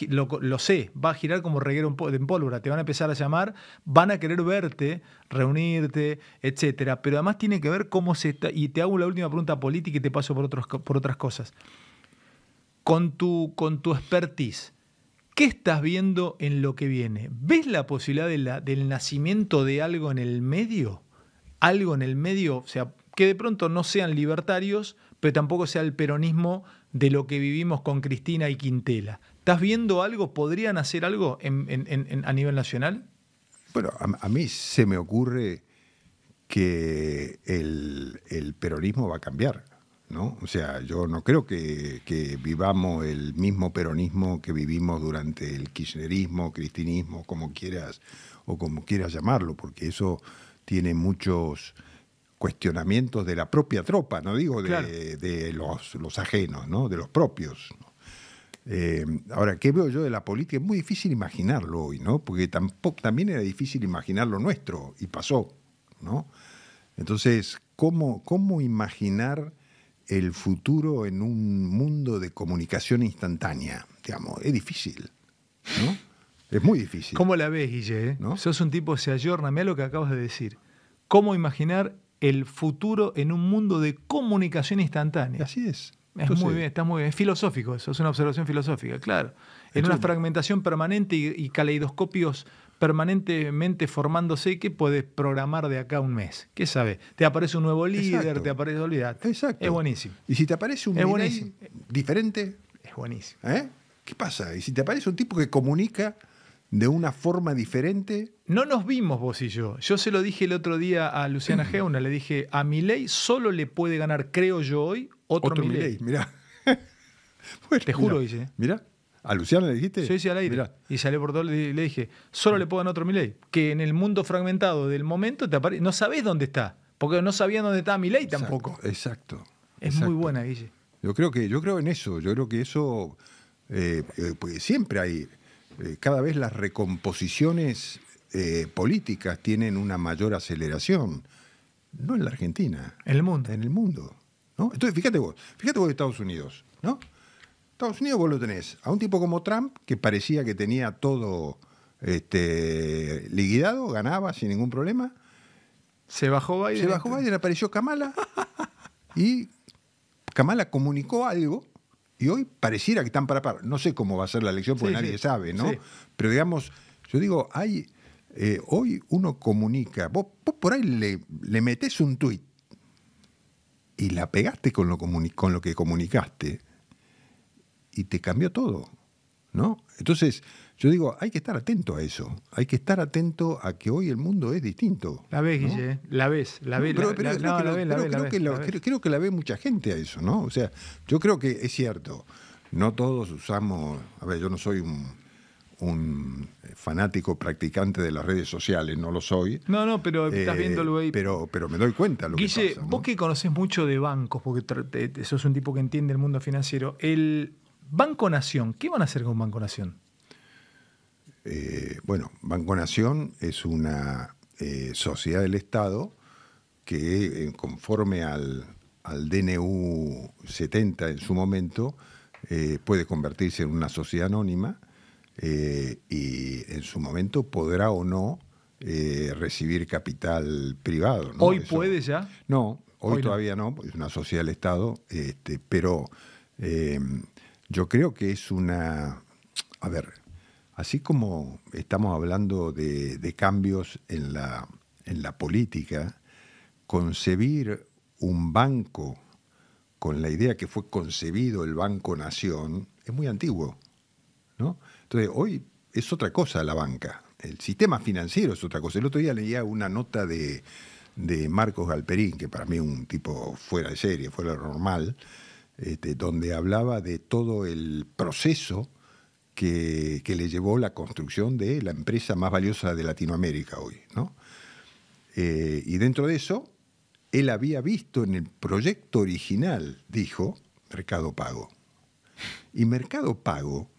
lo, sé, va a girar como reguero en pólvora, te van a empezar a llamar, van a querer verte, reunirte, etcétera. Pero además tiene que ver cómo se está. Y te hago la última pregunta política y te paso por, otros, por otras cosas. Con tu, con tu expertise, ¿qué estás viendo en lo que viene? ¿Ves la posibilidad de la, del nacimiento de algo en el medio? Algo en el medio, o sea, que de pronto no sean libertarios, pero tampoco sea el peronismo de lo que vivimos con Cristina y Quintela. ¿Estás viendo algo? ¿Podrían hacer algo en, a nivel nacional? Bueno, a, mí se me ocurre que el, peronismo va a cambiar, ¿no? O sea, yo no creo que, vivamos el mismo peronismo que vivimos durante el kirchnerismo, cristinismo, como quieras, o como quieras llamarlo, porque eso tiene muchos cuestionamientos de la propia tropa, no digo de, los, ajenos, ¿no? de los propios. Eh, ahora, ¿qué veo yo de la política? Es muy difícil imaginarlo hoy, ¿no? Porque tampoco, también era difícil imaginar lo nuestro, y pasó, ¿no? Entonces, ¿cómo, cómo imaginar el futuro en un mundo de comunicación instantánea? Digamos, es difícil, Es muy difícil. ¿Cómo la ves, Guille? Eh? ¿No? Sos un tipo se ayorna, mira lo que acabas de decir. ¿Cómo imaginar el futuro en un mundo de comunicación instantánea. Así es. es muy bien, está muy bien. Es filosófico eso, es una observación filosófica, claro. En una fragmentación permanente y, caleidoscopios permanentemente formándose que puedes programar de acá un mes. ¿Qué sabes? Te aparece un nuevo líder, te aparece, Exacto. Es buenísimo. Y si te aparece un líder diferente. Es buenísimo. ¿eh? ¿Qué pasa? Y si te aparece un tipo que comunica de una forma diferente. No nos vimos vos y yo. Yo se lo dije el otro día a Luciana Geuna, le dije, a mi ley solo le puede ganar, creo yo hoy, otro, otro Milei. Mirá. *laughs* Te juro, dice. Mira, ¿A Luciana le dijiste? Yo hice a la Y salió por todo y le dije, solo le puedo ganar otro Milei. Que en el mundo fragmentado del momento te No sabés dónde está. Porque no sabía dónde mi ley tampoco. Exacto. Es muy buena, Guille. Yo creo que, yo creo en eso. Yo creo que eso. Eh, eh, pues siempre hay eh, cada vez las recomposiciones eh, políticas tienen una mayor aceleración. No en la Argentina. En el mundo. En el mundo. ¿no? Entonces, fíjate vos, fíjate vos de Estados Unidos, ¿no? Estados Unidos vos lo tenés a un tipo como Trump, que parecía que tenía todo este, liquidado, ganaba sin ningún problema. Se bajó Biden. Se bajó Biden, apareció Kamala. *laughs* y Kamala comunicó algo y hoy pareciera que están para par. No sé cómo va a ser la elección porque nadie sabe, ¿no? Pero digamos, yo digo, hay eh, hoy uno comunica, vos, por ahí le, le, metés un tuit y la pegaste con lo, con lo que comunicaste y te cambió todo, ¿no? Entonces, yo digo, hay que estar atento a eso, hay que estar atento a que hoy el mundo es distinto. La ves, Guille, la ves, la ves. Creo que la ve mucha gente a eso, ¿no? O sea, yo creo que es cierto, no todos usamos, a ver, yo no soy un, fanático practicante de las redes sociales, no lo soy. No, no, pero estás viendo viéndolo eh, ahí. Pero, pero me doy cuenta lo Guille, vos que conoces mucho de bancos, porque sos un tipo que entiende el mundo financiero, el Banco Nación, ¿qué van a hacer con Banco Nación? Eh, bueno, Banco Nación es una eh, sociedad del Estado que, eh, conforme al, DNU 70 en su momento, puede convertirse en una sociedad anónima y en su momento podrá o no recibir capital privado. ¿Hoy puede ya? No, hoy, todavía no. no. es una sociedad del Estado, este, pero yo creo que es una... A ver, Así como estamos hablando de, cambios en la, política, concebir un banco con la idea que fue concebido el Banco Nación es muy antiguo. Entonces, hoy es otra cosa la banca. El sistema financiero es otra cosa. El otro día leía una nota de, de Marcos Galperín, que para mí un tipo fuera de serie, fuera normal, este, donde hablaba de todo el proceso que, le llevó la construcción de la empresa más valiosa de Latinoamérica hoy. ¿no? Eh, y dentro de eso, él había visto en el proyecto original, dijo, Mercado Pago. Y Mercado Pago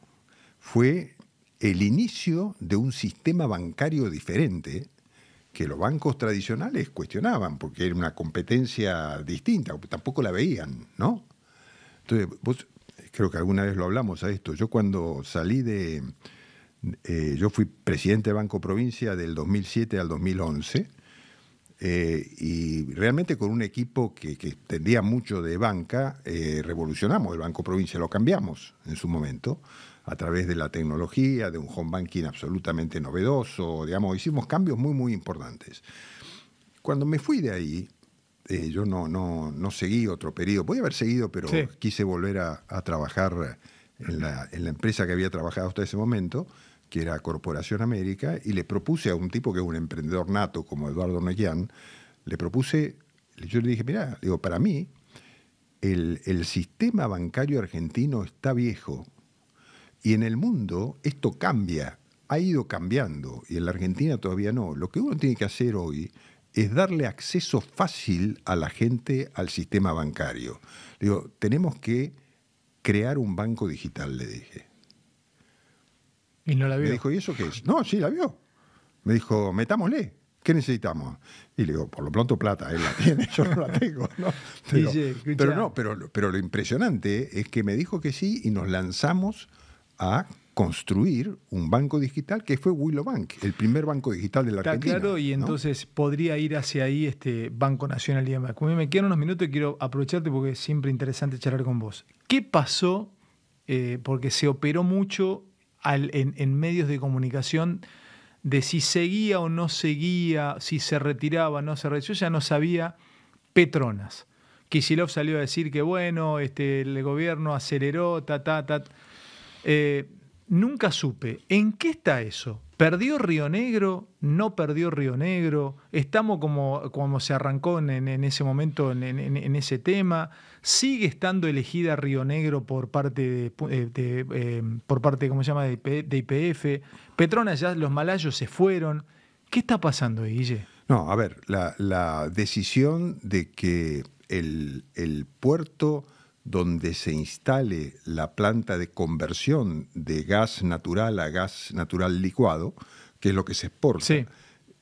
fue el inicio de un sistema bancario diferente que los bancos tradicionales cuestionaban, porque era una competencia distinta, tampoco la veían, ¿no? Entonces, vos creo que alguna vez lo hablamos a esto, yo cuando salí de, eh, yo fui presidente de Banco Provincia del 2007 al 2011, eh, y realmente con un equipo que, que tendía mucho de banca, eh, revolucionamos el Banco Provincia, lo cambiamos en su momento, a través de la tecnología, de un home banking absolutamente novedoso, digamos, hicimos cambios muy, muy importantes. Cuando me fui de ahí, eh, yo no, no, no seguí otro periodo. Podía haber seguido, pero quise volver a, trabajar en la, empresa que había trabajado hasta ese momento, que era Corporación América, y le propuse a un tipo que es un emprendedor nato como Eduardo Noyan, le propuse, yo le dije, mira, digo, para mí el, el sistema bancario argentino está viejo y en el mundo esto cambia, ha ido cambiando y en la Argentina todavía no. Lo que uno tiene que hacer hoy es darle acceso fácil a la gente al sistema bancario. digo, tenemos que crear un banco digital, le dije. Y no la vio. Me dijo, ¿y eso qué es? No, sí, la vio. Me dijo, metámosle. ¿Qué necesitamos? Y le digo, por lo pronto plata, él la *laughs* tiene, yo no la tengo. *laughs* Pero, no, pero, pero lo impresionante es que me dijo que sí y nos lanzamos a construir un banco digital que fue Willow Bank, el primer banco digital de la Está Argentina. Claro, y entonces podría ir hacia ahí este Banco Nacional y demás. me quedan unos minutos y quiero aprovecharte porque es siempre interesante charlar con vos. ¿Qué pasó? Eh, porque se operó mucho en, medios de comunicación de si seguía o no seguía, si se retiraba o no se retiraba. Yo ya no sabía Petronas. Kisilov salió a decir que bueno, este, el gobierno aceleró, ta, ta, ta. Eh, nunca supe en qué está eso. ¿Perdió Río Negro? ¿No perdió Río Negro? ¿Estamos como, como se arrancó en, ese momento en, ese tema? ¿Sigue estando elegida Río Negro por parte de, eh, em, por parte, se llama?, de IPF. Petronas ya los malayos se fueron. ¿Qué está pasando, Guille? No, a ver, la, decisión de que el puerto donde se instale la planta de conversión de gas natural a gas natural licuado, que es lo que se exporta,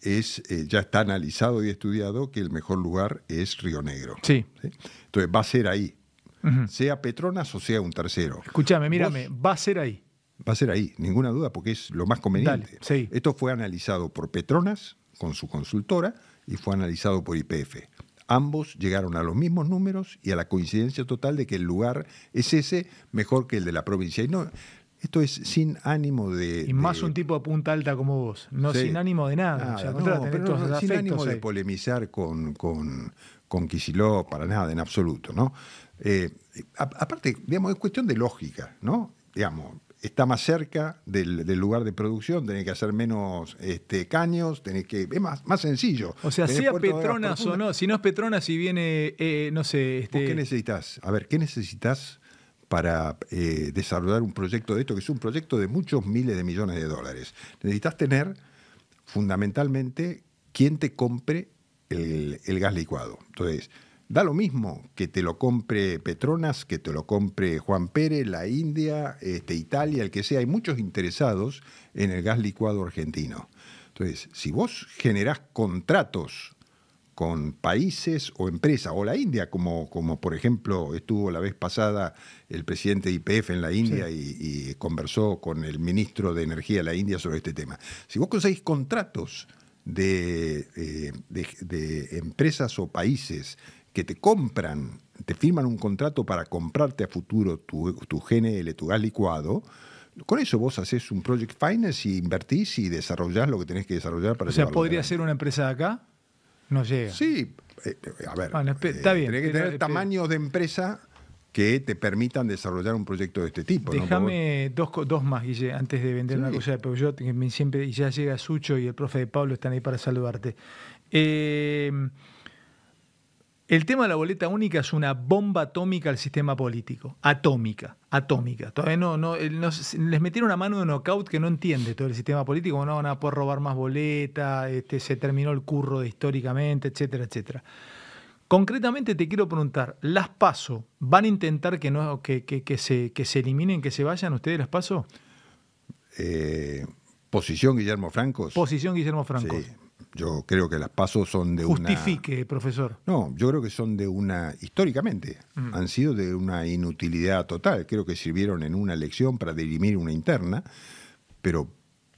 es, eh, ya está analizado y estudiado que el mejor lugar es Río Negro. Sí. Entonces va a ser ahí, sea Petronas o sea un tercero. Escúchame, mírame, va a ser ahí. Va a ser ahí, ninguna duda, porque es lo más conveniente. Esto fue analizado por Petronas con su consultora y fue analizado por IPF. Ambos llegaron a los mismos números y a la coincidencia total de que el lugar es ese mejor que el de la provincia. Y no, esto es sin ánimo de. Y más un tipo de punta alta como vos. No sin ánimo de nada. no, sin ánimo de polemizar con, con, con Kicillof, para nada, en absoluto. ¿no? Eh, aparte, digamos, es cuestión de lógica, ¿no? Digamos, está más cerca del, lugar de producción, tenés que hacer menos este, caños, tenés que. Es más, más sencillo. O sea, sea Petronas o no, si no es Petronas y viene, eh, no sé. Este... ¿Qué necesitas? A ver, ¿qué necesitas para eh, desarrollar un proyecto de esto, que es un proyecto de muchos miles de millones de dólares? Necesitas tener fundamentalmente quien te compre el, el gas licuado. Entonces Da lo mismo que te lo compre Petronas, que te lo compre Juan Pérez, la India, este, Italia, el que sea. Hay muchos interesados en el gas licuado argentino. Entonces, si vos generás contratos con países o empresas, o la India, como, como por ejemplo estuvo la vez pasada el presidente de IPF en la India y, conversó con el ministro de Energía de la India sobre este tema. Si vos conseguís contratos de eh, empresas o países que te compran, te firman un contrato para comprarte a futuro tu, tu GNL, tu gas licuado, con eso vos haces un project finance y invertís y desarrollás lo que tenés que desarrollar para O sea, podría ser una empresa de acá, no llega. Sí, eh, a ver, eh, está bien, tenés que tener eh, tamaños de empresa que te permitan desarrollar un proyecto de este tipo. Déjame dos, más, Guille, antes de vender una cosa de yo siempre, y ya llega Sucho y el profe de Pablo están ahí para saludarte. Eh, el tema de la boleta única es una bomba atómica al sistema político. Atómica, atómica. Todavía no, les metieron una mano de nocaut que no entiende todo el sistema político. No van a poder robar más boleta, este, se terminó el curro de históricamente, etcétera, etcétera. Concretamente te quiero preguntar, ¿las PASO van a intentar que, no, que, que, que se, que se eliminen, que se vayan ustedes las PASO? Eh, posición Guillermo Francos. Posición Guillermo Francos. Yo creo que las pasos son de una. Justifique, profesor. No, yo creo que son de una. Históricamente, mm. han sido de una inutilidad total. Creo que sirvieron en una elección para dirimir una interna, pero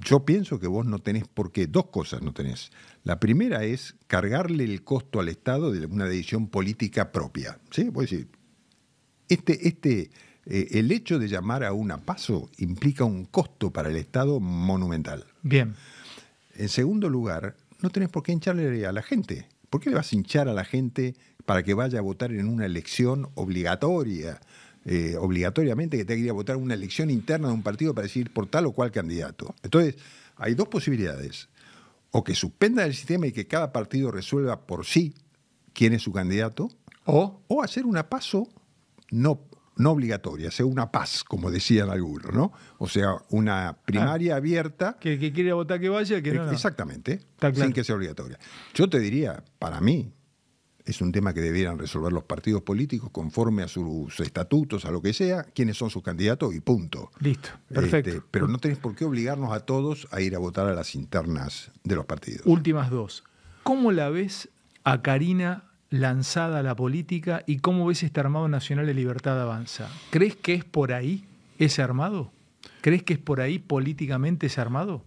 yo pienso que vos no tenés por qué. Dos cosas no tenés. La primera es cargarle el costo al Estado de una decisión política propia. ¿Sí? Voy a decir, este. este eh, el hecho de llamar a una paso implica un costo para el Estado monumental. Bien. En segundo lugar, no tenés por qué hincharle a la gente. ¿Por qué le vas a hinchar a la gente para que vaya a votar en una elección obligatoria? Eh, obligatoriamente que te que ir a votar una elección interna de un partido para decir por tal o cual candidato. Entonces, hay dos posibilidades. O que suspenda el sistema y que cada partido resuelva por sí quién es su candidato, o, o hacer una paso no no obligatoria, sea una paz, como decían algunos, ¿no? O sea, una ah. primaria abierta. Que, que quiera votar que vaya, que no. Exactamente, sin que sea obligatoria. Yo te diría, para mí, es un tema que debieran resolver los partidos políticos conforme a sus estatutos, a lo que sea, quiénes son sus candidatos y punto. Listo, perfecto. Este, pero no tenés por qué obligarnos a todos a ir a votar a las internas de los partidos. Últimas dos. ¿Cómo la ves a Karina lanzada la política y cómo ves este Armado Nacional de Libertad Avanza. ¿Crees que es por ahí ese armado? ¿Crees que es por ahí políticamente ese armado?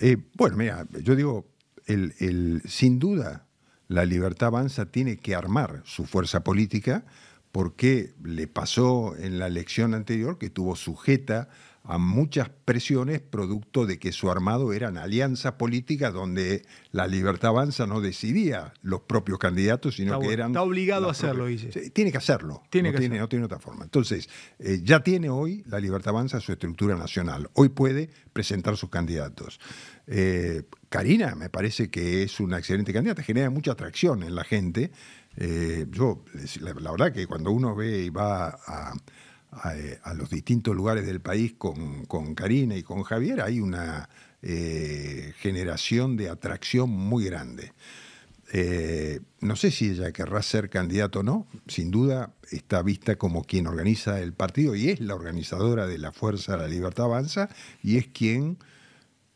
Eh, bueno, mira, yo digo, el, el, sin duda, la libertad avanza tiene que armar su fuerza política porque le pasó en la elección anterior que tuvo sujeta a muchas presiones producto de que su armado era una alianza política donde la libertad avanza no decidía los propios candidatos, sino que eran... Está obligado a hacerlo, dice. tiene que hacerlo, tiene no, tiene, otra forma. Entonces, eh, ya tiene hoy la libertad avanza su estructura nacional, hoy puede presentar sus candidatos. Eh, Karina me parece que es una excelente candidata, genera mucha atracción en la gente. Eh, yo, la verdad que cuando uno ve y va a eh, a, los distintos lugares del país con, Karina y con Javier, hay una eh, generación de atracción muy grande. Eh, no sé si ella querrá ser candidato o no, sin duda está vista como quien organiza el partido y es la organizadora de la Fuerza de la Libertad Avanza y es quien,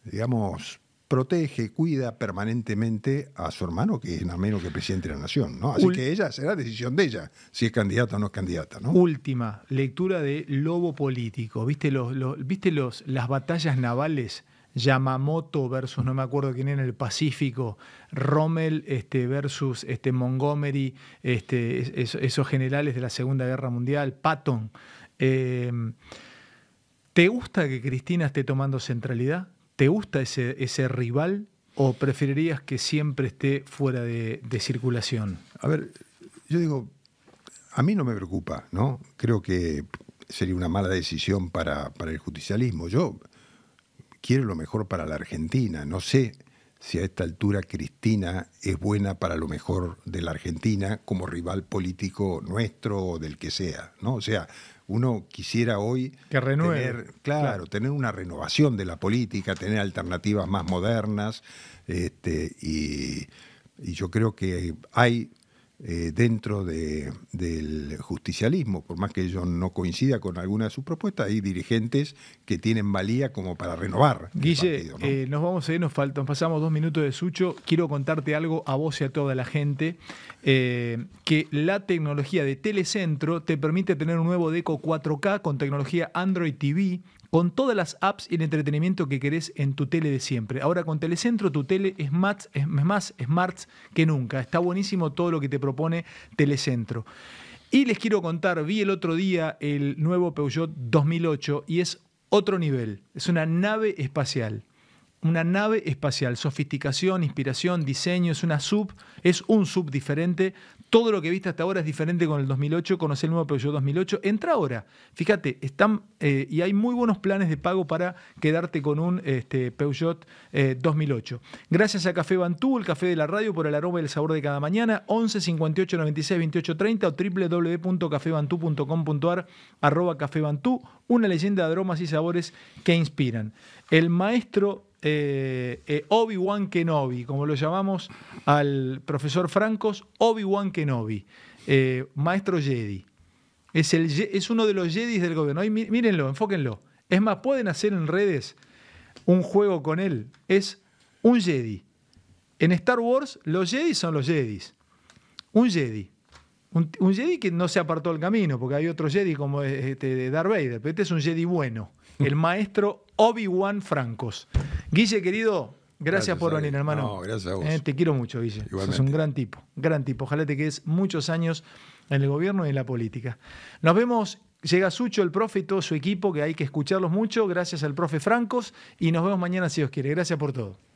digamos, protege, cuida permanentemente a su hermano, que es nada menos que presidente de la nación, ¿no? Así que ella será decisión de ella, si es candidata o no es candidata, Última lectura de Lobo Político. ¿Viste, los, ¿viste los, las batallas navales? Yamamoto versus no me acuerdo quién era en el Pacífico, Rommel este, versus este, Montgomery, este, esos generales de la Segunda Guerra Mundial, Patton. Eh, ¿Te gusta que Cristina esté tomando centralidad? ¿Te gusta ese, ese rival o preferirías que siempre esté fuera de, circulación? A ver, yo digo, a mí no me preocupa, ¿no? Creo que sería una mala decisión para, para el justicialismo. Yo quiero lo mejor para la Argentina. No sé si a esta altura Cristina es buena para lo mejor de la Argentina como rival político nuestro o del que sea, ¿no? O sea, uno quisiera hoy tener, claro, tener una renovación de la política, tener alternativas más modernas, este, y yo creo que hay eh, dentro del justicialismo, por más que yo no coincida con alguna de sus propuestas, hay dirigentes que tienen valía como para renovar. Guille, eh, nos vamos a ir, nos faltan, pasamos dos minutos de Sucho. Quiero contarte algo a vos y a toda la gente, eh, que la tecnología de Telecentro te permite tener un nuevo Deco 4K con tecnología Android TV con todas las apps y el entretenimiento que querés en tu tele de siempre. Ahora con Telecentro tu tele es más, smart que nunca. Está buenísimo todo lo que te propone Telecentro. Y les quiero contar, vi el otro día el nuevo Peugeot 2008 y es otro nivel. Es una nave espacial. Una nave espacial, sofisticación, inspiración, diseño, es una sub, es un sub diferente todo lo que viste hasta ahora es diferente con el 2008, conoce el nuevo Peugeot 2008. Entra ahora. Fíjate, están eh, y hay muy buenos planes de pago para quedarte con un este, Peugeot 2008. Eh, Gracias a Café Bantú, el café de la radio, por el aroma y el sabor de cada mañana. 11 58 96 28 30 o www.cafebantú.com.ar arroba Café Bantú, una leyenda de aromas y sabores que inspiran. El maestro eh, eh, Obi-Wan Kenobi, como lo llamamos al profesor Francos, Obi-Wan Kenobi, eh, maestro Jedi. Es, el, es uno de los Jedi del gobierno. mírenlo, enfóquenlo. Es más, pueden hacer en redes un juego con él. Es un Jedi. En Star Wars, los Jedi son los Jedis. Un Jedi. Un, Jedi que no se apartó del camino, porque hay otro Jedi como este, Darth Vader, pero este es un Jedi bueno el maestro Obi-Wan Francos. Guille, querido, Gracias, por venir, hermano. No, gracias a vos. Eh, te quiero mucho, Guille. Es un gran tipo, gran tipo. Ojalá te quedes muchos años en el gobierno y en la política. Nos vemos. Llega Sucho, el profe y todo su equipo, que hay que escucharlos mucho. Gracias al profe Francos. Y nos vemos mañana, si Dios quiere. Gracias por todo.